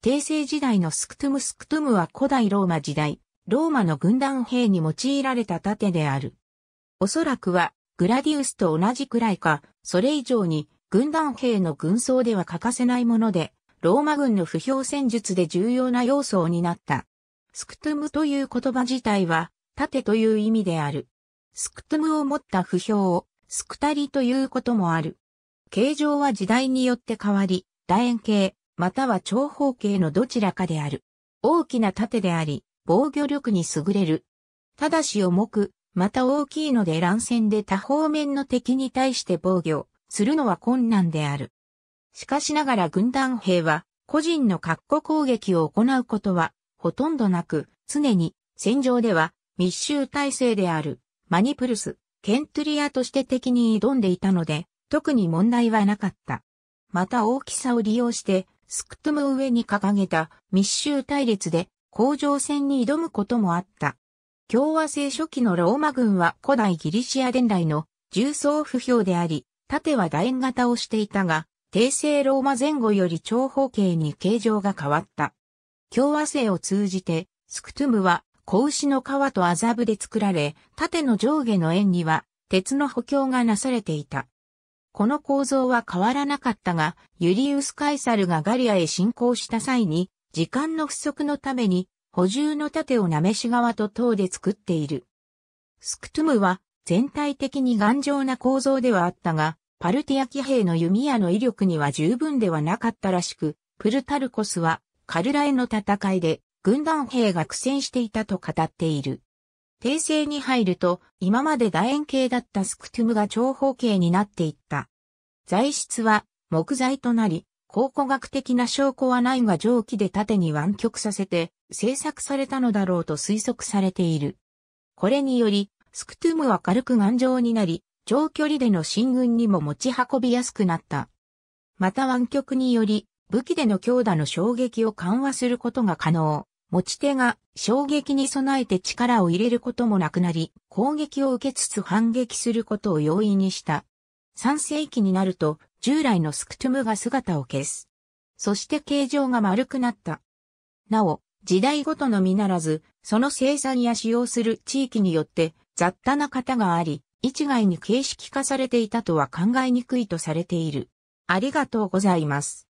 帝政時代のスクトゥムスクトゥムは古代ローマ時代、ローマの軍団兵に用いられた盾である。おそらくは、グラディウスと同じくらいか、それ以上に、軍団兵の軍装では欠かせないもので、ローマ軍の不評戦術で重要な要素になった。スクトゥムという言葉自体は、盾という意味である。スクトゥムを持った不評を、スクタリということもある。形状は時代によって変わり、楕円形、または長方形のどちらかである。大きな盾であり、防御力に優れる。ただし重く、また大きいので乱戦で多方面の敵に対して防御するのは困難である。しかしながら軍団兵は個人の括弧攻撃を行うことはほとんどなく、常に戦場では密集体制であるマニプルス、ケントリアとして敵に挑んでいたので、特に問題はなかった。また大きさを利用してスクトゥムを上に掲げた密集隊列で工場戦に挑むこともあった。共和制初期のローマ軍は古代ギリシア伝来の重装不評であり、縦は楕円型をしていたが、帝政ローマ前後より長方形に形状が変わった。共和制を通じて、スクトゥムは、子牛の皮と麻布で作られ、縦の上下の円には、鉄の補強がなされていた。この構造は変わらなかったが、ユリウス・カイサルがガリアへ侵攻した際に、時間の不足のために、補充の盾をなめし側と塔で作っている。スクトゥムは全体的に頑丈な構造ではあったが、パルティア騎兵の弓矢の威力には十分ではなかったらしく、プルタルコスはカルラへの戦いで軍団兵が苦戦していたと語っている。訂正に入ると、今まで楕円形だったスクトゥムが長方形になっていった。材質は木材となり、考古学的な証拠はないが蒸気で縦に湾曲させて製作されたのだろうと推測されている。これにより、スクトゥムは軽く頑丈になり、長距離での進軍にも持ち運びやすくなった。また湾曲により、武器での強打の衝撃を緩和することが可能。持ち手が衝撃に備えて力を入れることもなくなり、攻撃を受けつつ反撃することを容易にした。3世紀になると、従来のスクトゥムが姿を消す。そして形状が丸くなった。なお、時代ごとのみならず、その生産や使用する地域によって雑多な型があり、一概に形式化されていたとは考えにくいとされている。ありがとうございます。